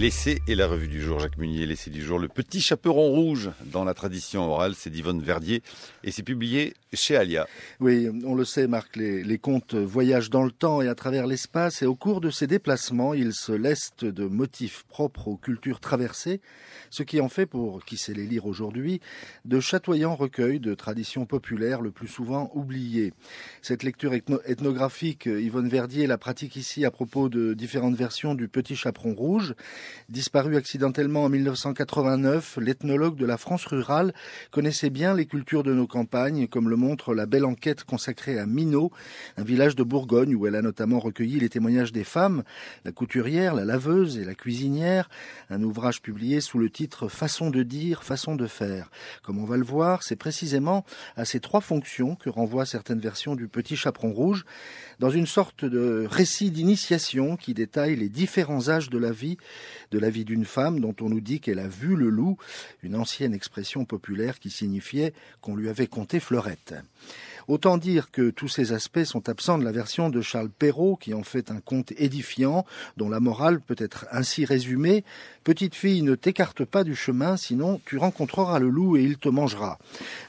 L'essai et la revue du jour, Jacques Munier, l'essai du jour, le petit chaperon rouge dans la tradition orale, c'est d'Yvonne Verdier et c'est publié chez Alia. Oui, on le sait Marc, les, contes voyagent dans le temps et à travers l'espace et au cours de ces déplacements, ils se lestent de motifs propres aux cultures traversées, ce qui en fait pour qui sait les lire aujourd'hui, de chatoyants recueils de traditions populaires le plus souvent oubliées. Cette lecture ethnographique, Yvonne Verdier la pratique ici à propos de différentes versions du petit chaperon rouge. Disparu accidentellement en 1989, l'ethnologue de la France rurale connaissait bien les cultures de nos campagnes, comme le montre la belle enquête consacrée à Minot, un village de Bourgogne où elle a notamment recueilli les témoignages des femmes, la couturière, la laveuse et la cuisinière, un ouvrage publié sous le titre Façon de dire, façon de faire. Comme on va le voir, c'est précisément à ces trois fonctions que renvoient certaines versions du Petit Chaperon Rouge, dans une sorte de récit d'initiation qui détaille les différents âges de la vie de la vie d'une femme dont on nous dit qu'elle a vu le loup, une ancienne expression populaire qui signifiait qu'on lui avait compté fleurette. Autant dire que tous ces aspects sont absents de la version de Charles Perrault, qui en fait un conte édifiant, dont la morale peut être ainsi résumée. Petite fille, ne t'écarte pas du chemin, sinon tu rencontreras le loup et il te mangera.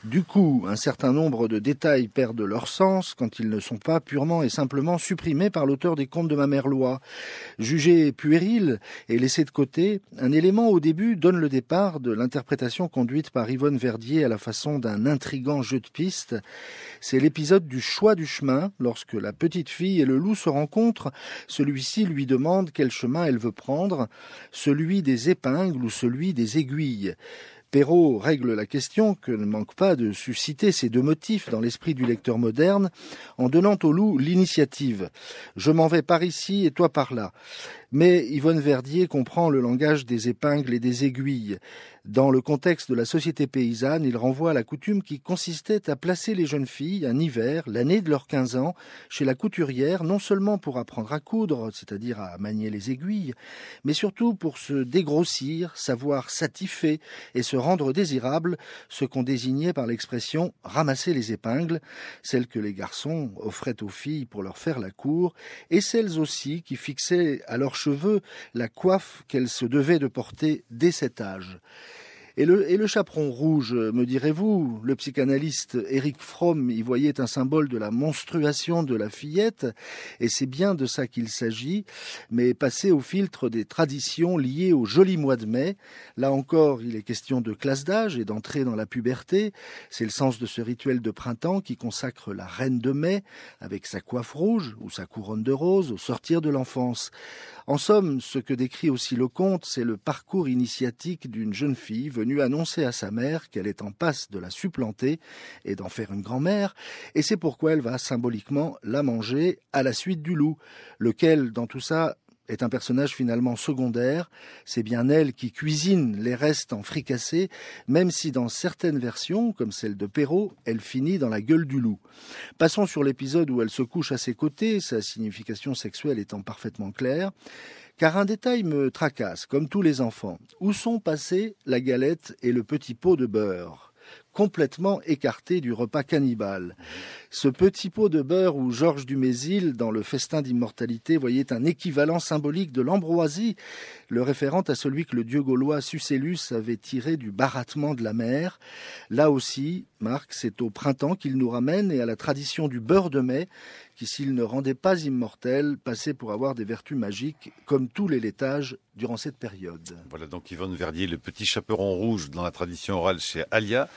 Du coup, un certain nombre de détails perdent leur sens quand ils ne sont pas purement et simplement supprimés par l'auteur des contes de ma mère loi. jugés puéril et laissé de côté, un élément au début donne le départ de l'interprétation conduite par Yvonne Verdier à la façon d'un intrigant jeu de piste. C'est l'épisode du choix du chemin, lorsque la petite fille et le loup se rencontrent, celui-ci lui demande quel chemin elle veut prendre, celui des épingles ou celui des aiguilles. Perrault règle la question, que ne manque pas de susciter ces deux motifs dans l'esprit du lecteur moderne, en donnant au loup l'initiative. Je m'en vais par ici et toi par là. Mais Yvonne Verdier comprend le langage des épingles et des aiguilles. Dans le contexte de la société paysanne, il renvoie à la coutume qui consistait à placer les jeunes filles, un hiver, l'année de leurs 15 ans, chez la couturière, non seulement pour apprendre à coudre, c'est-à-dire à manier les aiguilles, mais surtout pour se dégrossir, savoir satisfaire et se rendre désirable, ce qu'on désignait par l'expression ramasser les épingles, celles que les garçons offraient aux filles pour leur faire la cour, et celles aussi qui fixaient à leur cheveux la coiffe qu'elle se devait de porter dès cet âge. Et le, et le chaperon rouge, me direz-vous, le psychanalyste Eric Fromm y voyait un symbole de la monstruation de la fillette, et c'est bien de ça qu'il s'agit, mais passé au filtre des traditions liées au joli mois de mai, là encore il est question de classe d'âge et d'entrée dans la puberté, c'est le sens de ce rituel de printemps qui consacre la reine de mai avec sa coiffe rouge ou sa couronne de rose au sortir de l'enfance. En somme, ce que décrit aussi le conte, c'est le parcours initiatique d'une jeune fille venu annoncer à sa mère qu'elle est en passe de la supplanter et d'en faire une grand-mère, et c'est pourquoi elle va symboliquement la manger à la suite du loup, lequel, dans tout ça, est un personnage finalement secondaire. C'est bien elle qui cuisine les restes en fricassé, même si dans certaines versions, comme celle de Perrault, elle finit dans la gueule du loup. Passons sur l'épisode où elle se couche à ses côtés, sa signification sexuelle étant parfaitement claire. Car un détail me tracasse, comme tous les enfants. Où sont passés la galette et le petit pot de beurre complètement écarté du repas cannibale. Ce petit pot de beurre où Georges Dumézil, dans le festin d'immortalité, voyait un équivalent symbolique de l'ambroisie, le référent à celui que le dieu gaulois Sucellus avait tiré du barattement de la mer. Là aussi, Marc, c'est au printemps qu'il nous ramène et à la tradition du beurre de mai, qui s'il ne rendait pas immortel, passait pour avoir des vertus magiques, comme tous les laitages durant cette période. Voilà donc Yvonne Verdier, le petit chaperon rouge dans la tradition orale chez Alia.